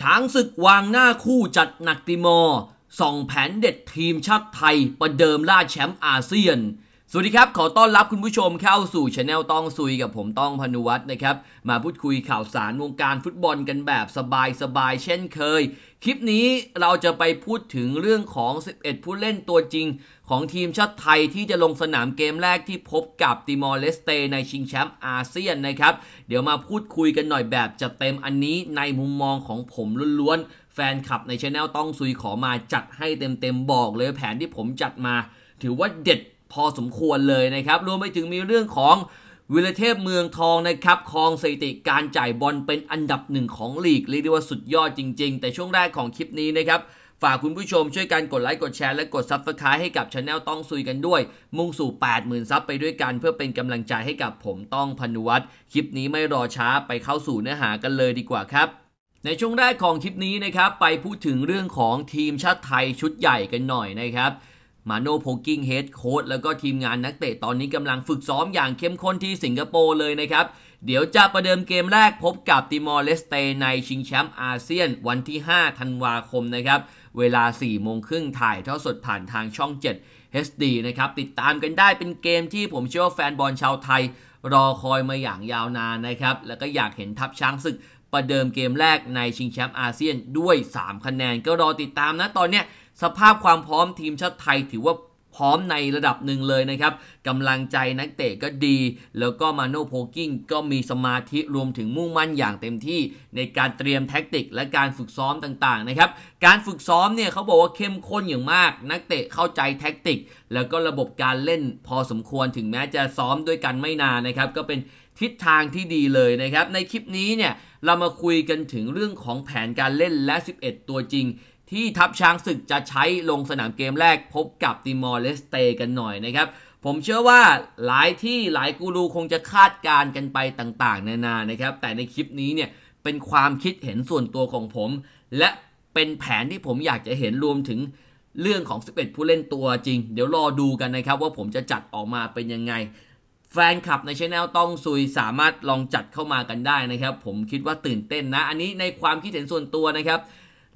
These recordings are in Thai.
ช้างศึกวางหน้าคู่จัดหนักติมอร์ส่องแผนเด็ดทีมชาติไทยประเดิมล่าแชมป์อาเซียนสวัสดีครับ ขอต้อนรับคุณผู้ชมเข้าสู่ช anel ต้องซุยกับผมต้องพนุวัฒน์นะครับ มาพูดคุยข่าวสารวงการฟุตบอลกันแบบสบายๆ เช่นเคย คลิปนี้เราจะไปพูดถึงเรื่องของ 11ผู้เล่นตัวจริง ของทีมชาติไทยที่จะลงสนามเกมแรกที่พบกับติมอร์เลสเต ในชิงแชมป์อาเซียนนะครับ เดี๋ยวมาพูดคุยกันหน่อยแบบจัดเต็มอันนี้ในมุมมองของผมล้วนๆแฟนคลับในช anel ต้องซุยขอมาจัดให้เต็มๆบอกเลยแผนที่ผมจัดมาถือว่าเด็ดพอสมควรเลยนะครับ รวมไปถึงมีเรื่องของวิลเทพเมืองทองนะครับครองสถิติการจ่ายบอลเป็นอันดับหนึ่งของลีกเรียกได้ว่าสุดยอดจริงๆ แต่ช่วงแรกของคลิปนี้นะครับ ฝากคุณผู้ชมช่วยกันกดไลค์กดแชร์และกดซับสไครต์ให้กับช anel ต้องซุยกันด้วย มุ่งสู่ 80,000ซับไปด้วยกันเพื่อเป็นกำลังใจให้กับผมต้องพนุวัตรคลิปนี้ไม่รอช้าไปเข้าสู่เนื้อหากันเลยดีกว่าครับ ในช่วงแรกของคลิปนี้นะครับไปพูดถึงเรื่องของทีมชาติไทยชุดใหญ่กันหน่อยนะครับมาโนโพกิ้งเฮดโค้ดแล้วก็ทีมงานนักเตะตอนนี้กำลังฝึกซ้อมอย่างเข้มข้นที่สิงคโปร์เลยนะครับ เดี๋ยวจะประเดิมเกมแรกพบกับติมอร์เลสเตในชิงแชมป์อาเซียนวันที่5ธันวาคมนะครับ เวลา4โมงครึ่งถ่ายทอดสดผ่านทางช่อง 7 HD นะครับ ติดตามกันได้เป็นเกมที่ผมเชื่อว่าแฟนบอลชาวไทยรอคอยมาอย่างยาวนานนะครับแล้วก็อยากเห็นทัพช้างศึก ประเดิมเกมแรกในชิงแชมป์อาเซียนด้วย 3 คะแนนก็รอติดตามนะตอนเนี้ยสภาพความพร้อมทีมชาติไทยถือว่าพร้อมในระดับหนึ่งเลยนะครับกำลังใจนักเตะก็ดี แล้วก็มาโนโพกิ้งก็มีสมาธิรวมถึงมุ่งมั่นอย่างเต็มที่ในการเตรียมแท็กติก และการฝึกซ้อมต่างๆนะครับการฝึกซ้อมเนี่ยเขาบอกว่าเข้มข้นอย่างมาก นักเตะเข้าใจแท็กติก แล้วก็ระบบการเล่นพอสมควรถึงแม้จะซ้อมด้วยกันไม่นานนะครับก็เป็นทิศทางที่ดีเลยนะครับในคลิปนี้เนี่ยเรามาคุยกันถึงเรื่องของแผนการเล่นและ 11 ตัวจริงที่ทัพช้างศึกจะใช้ลงสนามเกมแรกพบกับติมอร์เลสเตกันหน่อยนะครับ ผมเชื่อว่าหลายที่หลายกูรูคงจะคาดการกันไปต่างๆนานานะครับ แต่ในคลิปนี้เนี่ยเป็นความคิดเห็นส่วนตัวของผม และเป็นแผนที่ผมอยากจะเห็นรวมถึงเรื่องของ11ผู้เล่นตัวจริง เดี๋ยวรอดูกันนะครับว่าผมจะจัดออกมาเป็นยังไงแฟนคลับในช anel ต้องซุยสามารถลองจัดเข้ามากันได้นะครับ ผมคิดว่าตื่นเต้นนะ อันนี้ในความคิดเห็นส่วนตัวนะครับ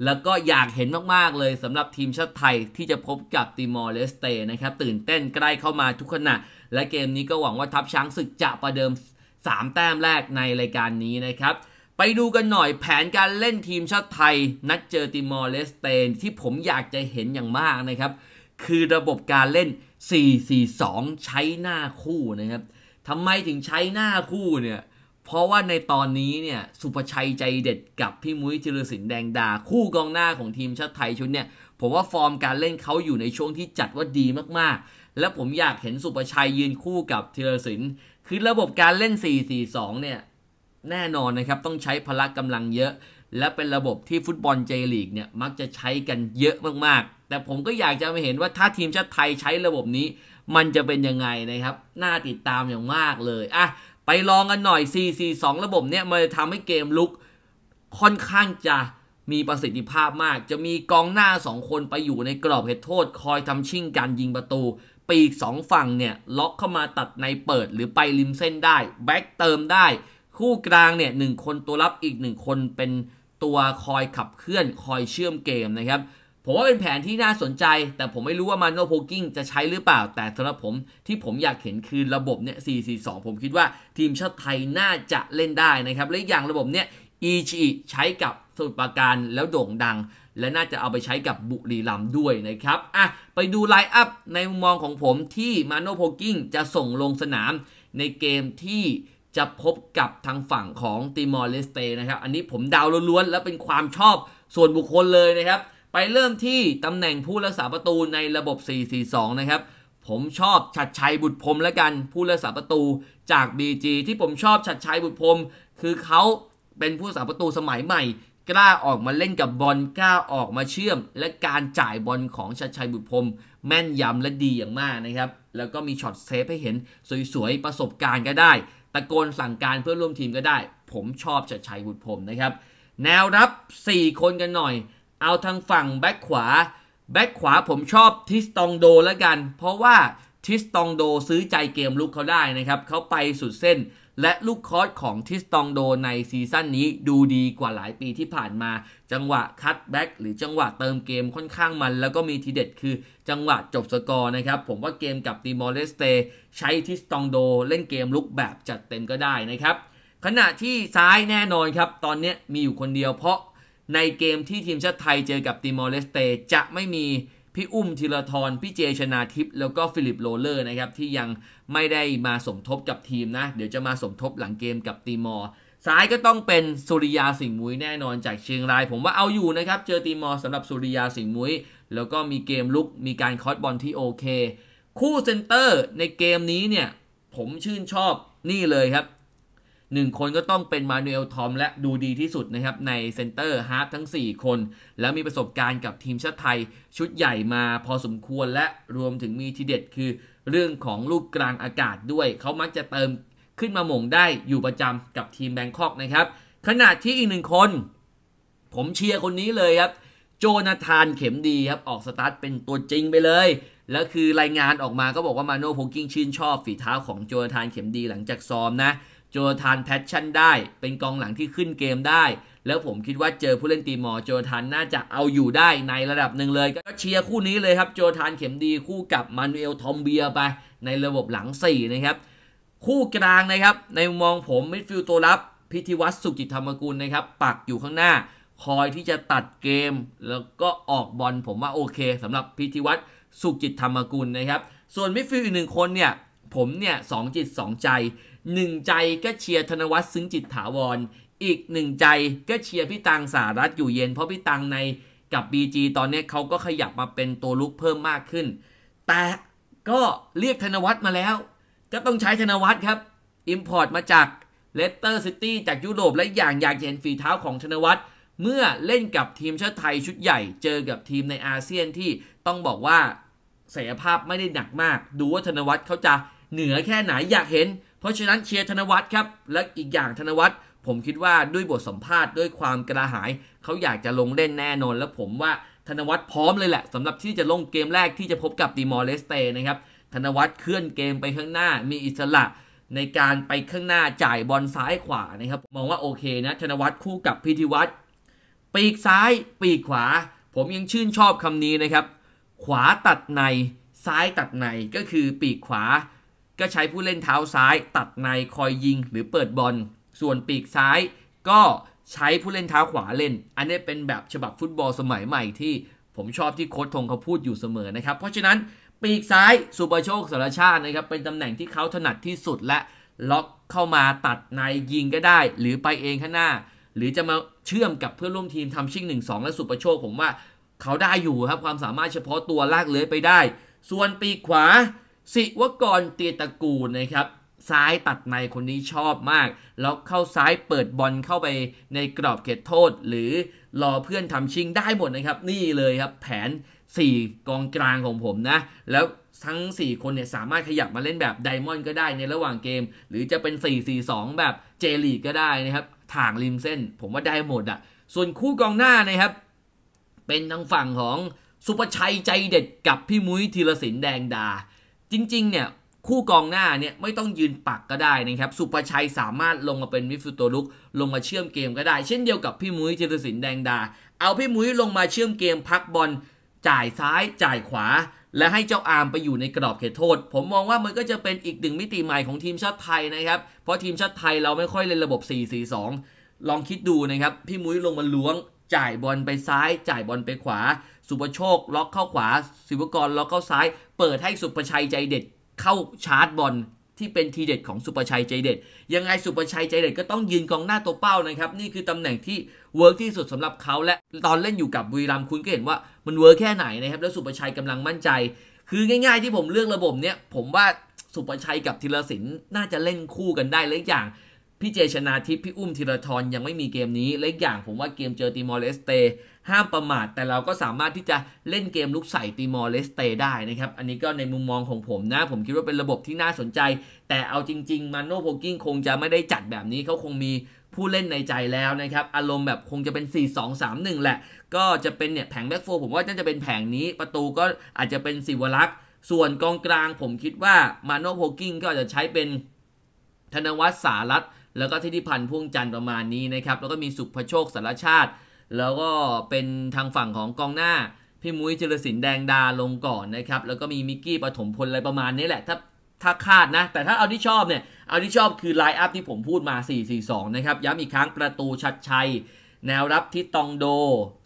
แล้วก็อยากเห็นมากๆ เลยสำหรับทีมชาติไทยที่จะพบกับติมอร์เลสเตนะครับ ตื่นเต้นใกล้เข้ามาทุกขณะและเกมนี้ก็หวังว่าทัพช้างศึกจะประเดิม 3 แต้มแรกในรายการนี้นะครับ ไปดูกันหน่อยแผนการเล่นทีมชาติไทย นัดเจอติมอร์เลสเตน ที่ผมอยากจะเห็นอย่างมากนะครับ คือระบบการเล่น 4-4-2 ใช้หน้าคู่นะครับทำไมถึงใช้หน้าคู่เนี่ยเพราะว่าในตอนนี้เนี่ยสุภชัยใจเด็ดกับพี่มุ้ยจิรศิลป์แดงดา คู่กองหน้าของทีมชาติไทยชุดเนี่ยผมว่าฟอร์มการเล่นเขาอยู่ในช่วงที่จัดว่าดีมากๆ และผมอยากเห็นสุภชัยยืนคู่กับธีรศิลป์คือระบบการเล่น 4-4-2 เนี่ย แน่นอนนะครับ ต้องใช้พละกกำลังเยอะ และเป็นระบบที่ฟุตบอลเจลีกเนี่ยมักจะใช้กันเยอะมากๆ แต่ผมก็อยากจะมาเห็นว่าถ้าทีมชาติไทยใช้ระบบนี้ มันจะเป็นยังไงนะครับน่าติดตามอย่างมากเลยอ่ะไปลองกันหน่อย4-4-2ระบบเนี่ยมันจะทำให้เกมลุกค่อนข้างจะมีประสิทธิภาพมาก จะมีกองหน้า 2 คนไปอยู่ในกรอบเขตโทษ คอยทำชิ่งการยิงประตู ปีก2 ฝั่งเนี่ย ล็อกเข้ามาตัดในเปิดหรือไปริมเส้นได้ แบ็กเติมได้ คู่กลางเนี่ยหคนตัวรับอีก 1 คนเป็นตัวคอยขับเคลื่อนคอยเชื่อมเกมนะครับผมว่าเป็นแผนที่น่าสนใจ แต่ผมไม่รู้ว่ามาโนโพกิ้งจะใช้หรือเปล่า แต่สำหรับผมที่ผมอยากเห็นคือระบบเนี่ย442 ผมคิดว่า ทีมชาติไทยน่าจะเล่นได้นะครับ และอย่างระบบเนี่ยอีชีใช้กับสุดปราการแล้วโด่งดัง และน่าจะเอาไปใช้กับบุรีรัมย์ด้วยนะครับอ่ะไปดูไลน์อัพในมุมมองของผมที่มาโนโพกิ้งจะส่งลงสนามในเกมที่จะพบกับทางฝั่งของติมอร์เลสเตนะครับ อันนี้ผมดาวล้วนๆและเป็นความชอบส่วนบุคคลเลยนะครับไปเริ่มที่ตำแหน่งผู้รักษาประตูในระบบ 4-4-2 นะครับ ผมชอบชัดชัยบุตรพรมและกันผู้รักษาประตูจาก BG ที่ผมชอบชัดชัยบุตรพรมคือเขาเป็นผู้รักษาประตูสมัยใหม่กล้าออกมาเล่นกับบอลกล้าออกมาเชื่อม และการจ่ายบอลของชัดชัยบุตรพรมแม่นยำและดีอย่างมากนะครับแล้วก็มีช็อตเซฟให้เห็นสวยๆประสบการณ์ก็ได้ตะโกนสั่งการเพื่อร่วมทีมก็ได้ ผมชอบชัดชัยบุตรพรมนะครับ แนวรับ 4 คนกันหน่อยเอาทางฝั่งแบ็คขวา แบ็คขวาผมชอบทิสตองโดแล้วกัน เพราะว่าทิสตองโดซื้อใจเกมลุกเขาได้นะครับ เขาไปสุดเส้น และลูกคอร์สของทิสตองโดในซีซั่นนี้ดูดีกว่าหลายปีที่ผ่านมา จังหวะคัตแบ็กหรือจังหวะเติมเกมค่อนข้างมัน แล้วก็มีทีเด็ดคือจังหวะจบสกอร์นะครับ ผมว่าเกมกับตีมอร์เลสเตใช้ทิสตองโดเล่นเกมลุกแบบจัดเต็มก็ได้นะครับขณะที่ซ้ายแน่นอนครับตอนนี้มีอยู่คนเดียวเพราะในเกมที่ทีมชาติไทยเจอกับติมอร์เลสเตจะไม่มีพี่อุ้มธีรทรพี่เจชนาทิพย์แล้วก็ฟิลิปโรเลอร์นะครับที่ยังไม่ได้มาสมทบกับทีมนะเดี๋ยวจะมาสมทบหลังเกมกับติมอร์ซ้ายก็ต้องเป็นสุริยาสิงห์มุ้ยแน่นอนจากเชียงราย ผมว่าเอาอยู่นะครับเจอติมอร์สำหรับสุริยาสิงห์มุ้ยแล้วก็มีเกมลุกมีการคอสบอลที่โอเค คู่เซนเตอร์ ในเกมนี้เนี่ยผมชื่นชอบนี่เลยครับหนึ่งคนก็ต้องเป็นมานูเอลทอมและดูดีที่สุดนะครับ ในเซนเตอร์ฮาร์ฟทั้ง 4 คน แล้วมีประสบการณ์กับทีมชาติไทยชุดใหญ่มาพอสมควรและรวมถึงมีทีเด็ดคือเรื่องของลูกกลางอากาศด้วยเขามักจะเติมขึ้นมาหม่งได้อยู่ประจำกับทีมแบงคอกนะครับขณะที่อีกหนึ่งคน ผมเชียร์คนนี้เลยครับ โจนาธานเข็มดีครับออกสตาร์ทเป็นตัวจริงไปเลยแล้วคือรายงานออกมาก็บอกว่ามาโน่โพกิ้งชื่นชอบฝีเท้าของโจนาธานเข็มดีหลังจากซ้อมนะโจทานแพชชั่นได้ เป็นกองหลังที่ขึ้นเกมได้ แล้วผมคิดว่าเจอผู้เล่นตีมอโจทานน่าจะเอาอยู่ได้ในระดับหนึ่งเลยก็เชียร์คู่นี้เลยครับโจทานเข็มดีคู่กับมานูเอลทอมเบียไปในระบบหลัง4นะครับคู่กลางนะครับในมองผมมิดฟิลด์ตัวรับพิธีวัตรสุจิตธรรมกุลนะครับ ปักอยู่ข้างหน้าคอยที่จะตัดเกม แล้วก็ออกบอลผมว่า โอเคสำหรับพิธีวัตรสุจิตธรรมกุลนะครับ ส่วนมิดฟิลด์อีกหนึ่งคนเนี่ยผมเนี่ยสองจิตสองใจหนึ่งใจก็เชียร์ธนวัฒน์ซึ้งจิตถาวร อีกหนึ่งใจก็เชียร์พี่ตังสารัฐอยู่เย็นเพราะพี่ตังในกับ BG ตอนนี้เขาก็ขยับมาเป็นตัวลุกเพิ่มมากขึ้น แต่ก็เรียกธนวัฒน์มาแล้วก็ต้องใช้ธนวัฒน์ครับ Import มาจากเลสเตอร์ซิตี้จากยุโรป และอย่างอยากเห็นฝีเท้าของธนวัฒน์เมื่อเล่นกับทีมชาติไทยชุดใหญ่ เจอกับทีมในอาเซียนที่ต้องบอกว่าศักยภาพไม่ได้หนักมาก ดูว่าธนวัฒน์เขาจะเหนือแค่ไหนอยากเห็น เพราะฉะนั้นเชียร์ธนวัฒน์ครับ และอีกอย่างธนวัฒน์ผมคิดว่าด้วยบทสัมภาษณ์ด้วยความกระหาย เขาอยากจะลงเล่นแน่นอน และผมว่าธนวัฒน์พร้อมเลยแหละสำหรับที่จะลงเกมแรกที่จะพบกับตีมอร์เลสเตนะครับธนวัฒน์เคลื่อนเกมไปข้างหน้ามีอิสระในการไปข้างหน้าจ่ายบอลซ้ายขวานะครับ มองว่าโอเคนะธนวัฒน์คู่กับพิธิวัฒน์ปีกซ้ายปีกขวา ผมยังชื่นชอบคำนี้นะครับ ขวาตัดในซ้ายตัดในก็คือปีกขวาก็ใช้ผู้เล่นเท้าซ้ายตัดในคอยยิง หรือเปิดบอลส่วนปีกซ้ายก็ใช้ผู้เล่นเท้าขวาเล่น อันนี้เป็นแบบฉบับฟุตบอลสมัยใหม่ที่ผมชอบที่โค้ชทงเขาพูดอยู่เสมอนะครับเพราะฉะนั้นปีกซ้ายสุบโชคสารชาตินะครับเป็นตำแหน่งที่เขาถนัดที่สุดและล็อกเข้ามาตัดในยิงก็ได้ หรือไปเองข้างหน้าหรือจะมาเชื่อมกับเพื่อนร่วมทีมทำชิ่ง1 2และสุประโชคผมว่าเขาได้อยู่ครับความสามารถเฉพาะตัวลากเลื้อยไปได้ ส่วนปีกขวาสิวกรเตียตะกูนะครับ ซ้ายตัดในคนนี้ชอบมาก แล้วเข้าซ้ายเปิดบอลเข้าไปในกรอบเขตโทษ หรือรอเพื่อนทำชิงได้หมดนะครับ นี่เลยครับ แผน 4กองกลางของผมนะ แล้วทั้ง 4 คนเนี่ยสามารถขยับมาเล่นแบบไดมอนด์ก็ได้ในระหว่างเกม หรือจะเป็น 4-4-2 แบบเจลีก็ได้นะครับ ถ่างริมเส้น ผมว่าได้หมดอะ ส่วนคู่กองหน้านะครับ เป็นทางฝั่งของสุประชัยใจเด็ดกับพี่มุ้ยธีรศิลป์แดงดาจริงๆ เนี่ยคู่กองหน้าเนี่ยไม่ต้องยืนปักก็ได้นะครับสุประชัยสามารถลงมาเป็นมิดฟิลด์ตัวลุกลงมาเชื่อมเกมก็ได้ เช่นเดียวกับพี่มุ้ยเจรสินแดงดา เอาพี่มุ้ยลงมาเชื่อมเกมพักบอลจ่ายซ้ายจ่ายขวา และให้เจ้าอาร์มไปอยู่ในกรอบเขตโทษ ผมมองว่ามันก็จะเป็นอีกหนึ่งมิติใหม่ของทีมชาติไทยนะครับเพราะทีมชาติไทยเราไม่ค่อยเล่นระบบ 4-4-2 ลองคิดดูนะครับพี่มุ้ยลงมาล้วง จ่ายบอลไปซ้ายจ่ายบอลไปขวาสุปโชค ล็อกเข้าขวาสิวกรล็อกเข้าซ้ายเปิดให้สุปชัยใจเด็ด เข้าชาร์จบอลที่เป็นทีเด็ดของสุปชัยใจเด็ดยังไงสุปชัยใจเด็ดก็ต้องยืนกองหน้าตัว เป้านะครับนี่คือตำแหน่งที่เวิร์กที่สุดสำหรับเขาและตอนเล่นอยู่กับบุรีรัมย์คุณก็เห็นว่ามันเวิร์กแค่ไหนนะครับแล้วสุปชัยกำลังมั่นใจ คือง่าย ๆ ที่ผมเลือกระบบเนี้ยผมว่าสุปชัยกับธีรศิลป์น่าจะเล่นคู่กันได้เลยอย่างพี่เจชนาทิพย์พี่อุ้มธีรทรยังไม่มีเกมนี้เล็กอย่างผมว่าเกมเจอติมอร์เลสเตห้ามประมาทแต่เราก็สามารถที่จะเล่นเกมลุกใส่ติมอร์เลสเตได้นะครับ อันนี้ก็ในมุมมองของผมนะ ผมคิดว่าเป็นระบบที่น่าสนใจ แต่เอาจริงๆมานโนโพกิ้งคงจะไม่ได้จัดแบบนี้เขาคงมีผู้เล่นในใจแล้วนะครับ อารมณ์แบบคงจะเป็น4 2 3 1แหละ ก็จะเป็นเนี่ยแผงแบ็กโฟผมว่าน่าจะเป็นแผงนี้ประตูก็อาจจะเป็นสิวลักษ์ส่วนกองกลางผมคิดว่ามาโนโพกิ้งก็อาจจะใช้เป็นธนวัฒน์สารัตน์แล้วก็ทิติพันธ์พ่วงจันทร์ประมาณนี้นะครับแล้วก็มีสุภโชคสารชาติ แล้วก็เป็นทางฝั่งของกองหน้า พี่มุ้ยจิรศินแดงดาลงก่อนนะครับ แล้วก็มีมิกกี้ปฐมพลอะไรประมาณนี้แหละ ถ้าถ้าคาดนะ แต่ถ้าเอาที่ชอบเนี่ยเอาที่ชอบคือ ไลน์อัพที่ผมพูดมา 4-4-2 นะครับย้ำอีกครั้ง ประตูชัดชัย แนวรับทิศตองโด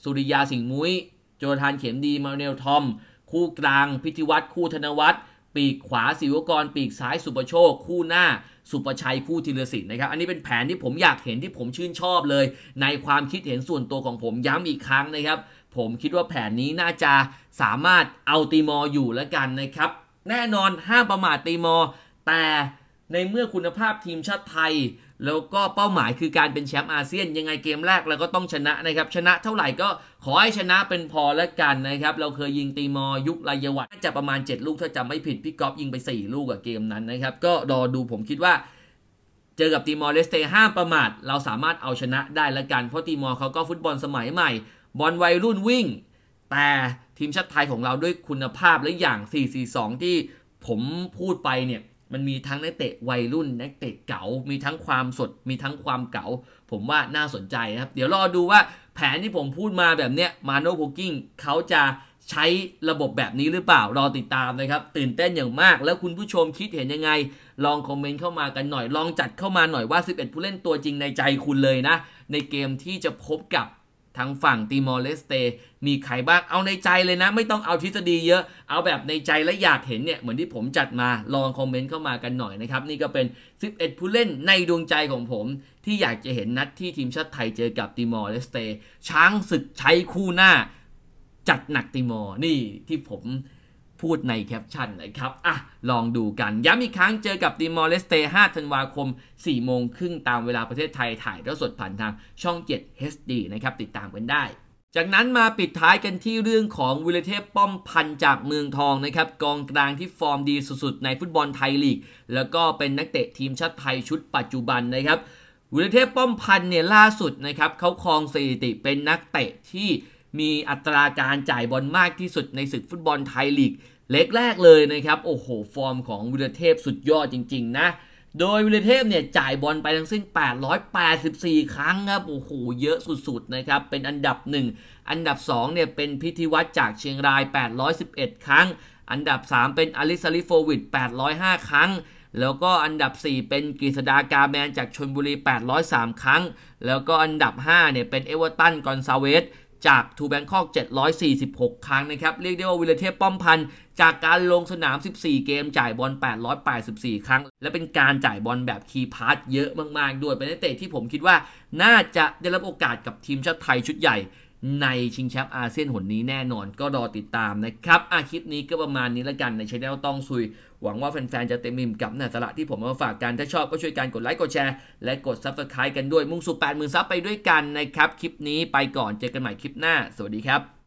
สุริยาสิงห์มุ้ยโจทานเข็มดีมาเนลทอม คู่กลางพิธิวัตรคู่ธนวัฒรปีกขวาสิวกร ปีกซ้ายสุประโชค คู่หน้า สุประชัยคู่ธีรศิลป์นะครับอันนี้เป็นแผนที่ผมอยากเห็นที่ผมชื่นชอบเลย ในความคิดเห็นส่วนตัวของผมย้ำอีกครั้งนะครับ ผมคิดว่าแผนนี้น่าจะสามารถเอาตีมออยู่แล้วกันนะครับ แน่นอนห้ามประมาทตีมอแต่ในเมื่อคุณภาพทีมชาติไทยแล้วก็เป้าหมายคือการเป็นแชมป์อาเซียน ยังไงเกมแรกเราก็ต้องชนะนะครับชนะเท่าไหร่ก็ขอให้ชนะเป็นพอแล้วกันนะครับเราเคยยิงตีมอยุครายวัฒน่าจะประมาณ7ลูกถ้าจำไม่ผิดพี่กอฟยิงไป 4 ลูกกับเกมนั้นนะครับก็รอดูผมคิดว่า เจอกับตีมอเลสเตห้ามประมาทเราสามารถเอาชนะได้และกันเพราะตีมอเขาก็ฟุตบอลสมัยใหม่ บอลวัยรุ่นวิ่ง แต่ทีมชาติไทยของเราด้วยคุณภาพและอย่าง 4-4-2 ที่ผมพูดไปเนี่ยมันมีทั้งนักเตะวัยรุ่น นักเตะเก่ามีทั้งความสด มีทั้งความเก่าผมว่าน่าสนใจครับ เดี๋ยวรอดูว่าแผนที่ผมพูดมาแบบเนี้ยมาโนโพกิ้งเขาจะใช้ระบบแบบนี้หรือเปล่ารอติดตามนะครับ ตื่นเต้นอย่างมาก แล้วคุณผู้ชมคิดเห็นยังไง ลองคอมเมนต์เข้ามากันหน่อยลองจัดเข้ามาหน่อยว่า 11 ผู้เล่นตัวจริงในใจคุณเลยนะ ในเกมที่จะพบกับทางฝั่งติมอร์เลสเตมีใครบ้าง เอาในใจเลยนะ ไม่ต้องเอาทฤษฎีเยอะ เอาแบบในใจและอยากเห็นเนี่ย เหมือนที่ผมจัดมาลองคอมเมนต์เข้ามากันหน่อยนะครับ นี่ก็เป็น 11 ผู้เล่นในดวงใจของผม ที่อยากจะเห็นนัดที่ทีมชาติไทยเจอกับติมอร์เลสเตช้างศึกใช้คู่หน้าจัดหนักติมอร์นี่ที่ผมพูดในแคปชั่นนะครับ อ่ะ ลองดูกัน ย้ำอีกครั้งเจอกับดีมอร์เลสเต 5ธันวาคม 4 โมงครึ่งตามเวลาประเทศไทย ถ่ายแล้วสดผ่านทางช่อง 7 HD นะครับ ติดตามกันได้ จากนั้นมาปิดท้ายกันที่เรื่องของวิลเทพป้อมพันจากเมืองทองนะครับ กองกลางที่ฟอร์มดีสุดๆ ในฟุตบอลไทยลีก แล้วก็เป็นนักเตะทีมชาติไทยชุด ปัจจุบันนะครับ วิลเทพป้อมพันเนี่ย ล่าสุดนะครับ เขาครองสถิติเป็นนักเตะที่มีอัตราการจ่ายบอลมากที่สุดในศึกฟุตบอลไทยลีก เล็กแรกเลยนะครับ โอ้โห ฟอร์มของวิลเทพสุดยอดจริงๆนะ โดยวิลเทพเนี่ยจ่ายบอลไปทั้งสิ้น884 ครั้งครับโอ้โหเยอะสุดๆนะครับ เป็นอันดับ 1 อันดับ 2เนี่ยเป็นพิธีวัตรจากเชียงราย 811 ครั้ง อันดับ 3เป็นอลิซาลิโฟวิด805 ครั้ง แล้วก็อันดับ 4 เป็นกฤษดากาแมนจากชนบุรี803ครั้งแล้วก็อันดับ 5เนี่ยเป็นเอเวอร์ตันกอนซาเวสจากทูแบงคอก746 ครั้งนะครับ เรียกได้ว่าวิลเทพป้อมพันจากการลงสนาม 14 เกมจ่ายบอล 884 ครั้ง และเป็นการจ่ายบอลแบบคีย์พาสเยอะมาก ๆ ด้วยเป็นนักเตะที่ผมคิดว่าน่าจะได้รับโอกาสกับทีมชาติไทยชุดใหญ่ในชิงแชมป์อาเซียนหนนี้แน่นอนก็รอติดตามนะครับอาคลิปนี้ก็ประมาณนี้ละกันในช anel ต้องซุย หวังว่าแฟนๆ จะเต็มอิ่มกับเนื้อสระที่ผมมาฝากกัน ถ้าชอบก็ช่วยกันกดไลค์กดแชร์และกด subscribe กันด้วยมุ่งสู่80,000ซับไปด้วยกันนะครับ คลิปนี้ไปก่อนเจอกันใหม่คลิปหน้า สวัสดีครับ